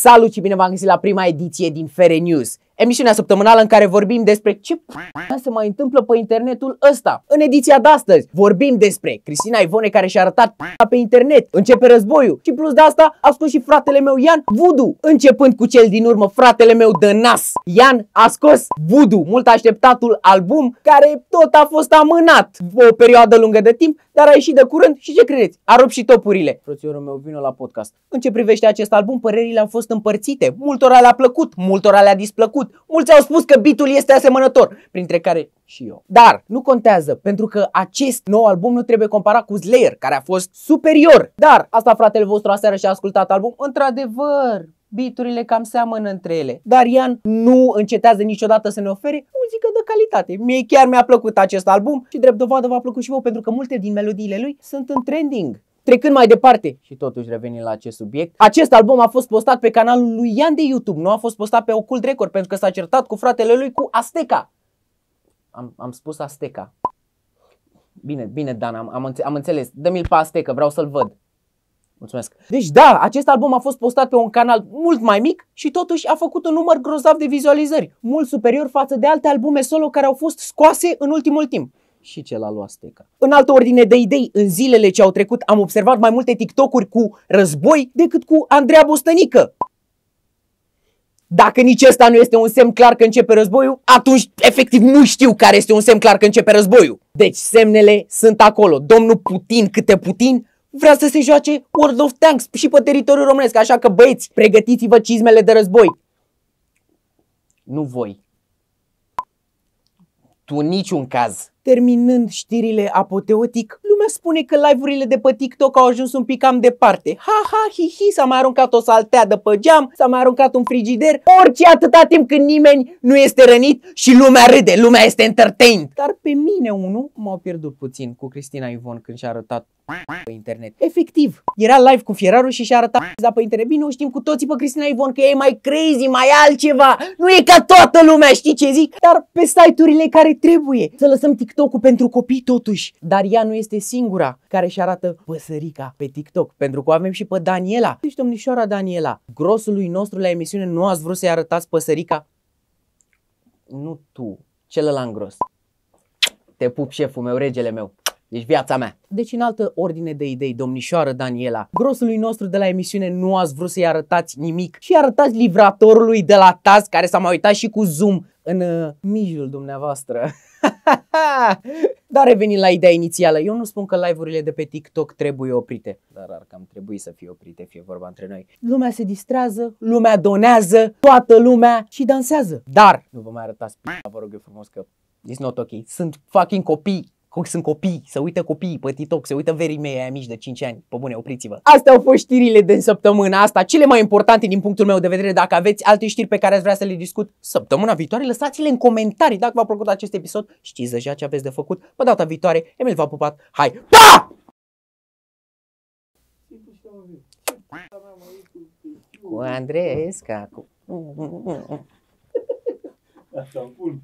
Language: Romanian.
Salut și bine v-am găsit la prima ediție din Fere News emisiunea săptămânală în care vorbim despre ce se mai întâmplă pe internetul ăsta. În ediția de astăzi vorbim despre Cristina Ivone care și-a arătat pe internet, începe războiul și plus de asta a scos și fratele meu Ian Vudu, începând cu cel din urmă, fratele meu de nas. Ian a scos Vudu, mult așteptatul album care tot a fost amânat o perioadă lungă de timp, dar a ieșit de curând și ce credeți? A rupt și topurile. Frățiorul meu vină la podcast. În ce privește acest album, părerile au fost împărțite. Multora le-a plăcut, multora le-a displăcut făcut. Mulți au spus că bitul este asemănător, printre care și eu. Dar nu contează, pentru că acest nou album nu trebuie comparat cu Slayer, care a fost superior. Dar asta fratele vostru aseară și-a ascultat album. Într-adevăr, biturile cam seamănă între ele. Dar Ian nu încetează niciodată să ne ofere muzică de calitate. Mie chiar mi-a plăcut acest album și drept dovadă v-a plăcut și vouă pentru că multe din melodiile lui sunt în trending. Trecând mai departe și totuși revenind la acest subiect, acest album a fost postat pe canalul lui Ian de YouTube, nu a fost postat pe Ocult Record pentru că s-a certat cu fratele lui cu Asteca. Am, am spus Asteca. Bine, bine Dan, am, am, înțe- am înțeles. Dă-mi-l pe Asteca, vreau să-l văd. Mulțumesc. Deci da, acest album a fost postat pe un canal mult mai mic și totuși a făcut un număr grozav de vizualizări, mult superior față de alte albume solo care au fost scoase în ultimul timp și cel al lui În altă ordine de idei, în zilele ce au trecut am observat mai multe TikTok-uri cu război decât cu Andreea Bostănică. Dacă nici ăsta nu este un semn clar că începe războiul, atunci efectiv nu știu care este un semn clar că începe războiul. Deci semnele sunt acolo. Domnul Putin, câte Putin, vrea să se joace World of Tanks și pe teritoriul românesc. Așa că băieți, pregătiți-vă cizmele de război. Nu voi. Tu niciun caz Terminând știrile apoteotic, lumea spune că live-urile de pe TikTok au ajuns un pic cam departe. Ha, ha, hi, hi, s-a mai aruncat o saltea de pe geam, s-a mai aruncat un frigider, orice atâta timp când nimeni nu este rănit și lumea râde, lumea este entertained. Dar pe mine unul m-au pierdut puțin cu Cristina Ivon când și-a arătat pe internet. Efectiv, era live cu Fierarul și și-a arătat da pe internet. Bine, o știm cu toții pe Cristina Ivon că e mai crazy, mai altceva. Nu e ca toată lumea, știi ce zic? Dar pe site-urile care trebuie. Să lăsăm TikTok TikTok-ul pentru copii totuși. Dar ea nu este singura care și arată păsărica pe TikTok, pentru că avem și pe Daniela. Ești domnișoara Daniela, grosului nostru la emisiune nu ați vrut să-i arătați păsărica? Nu tu, celălalt gros. Te pup șeful meu, regele meu. Ești viața mea. Deci în altă ordine de idei, domnișoară Daniela, grosului nostru de la emisiune nu ați vrut să-i arătați nimic și arătați livratorului de la taz, care s-a mai uitat și cu zoom în uh, mijul dumneavoastră. Dar revenind la ideea inițială, eu nu spun că live-urile de pe TikTok trebuie oprite, dar ar cam trebui să fie oprite, fie vorba între noi. Lumea se distrează, lumea donează, toată lumea și dansează. Dar nu vă mai arătați p***a, vă rog eu frumos că It's not ok. Sunt fucking copii sunt copii, să uită copiii pe TikTok, se uită verii mei aia mici de 5 ani. Pă bune, opriți-vă. Astea au fost știrile din săptămâna asta, cele mai importante din punctul meu de vedere. Dacă aveți alte știri pe care ați vrea să le discut săptămâna viitoare, lăsați-le în comentarii. Dacă v-a plăcut acest episod, știți deja ce aveți de făcut. Pe data viitoare, Emil v-a pupat. Hai, pa! Cu Andreesca, cu... Asta bun.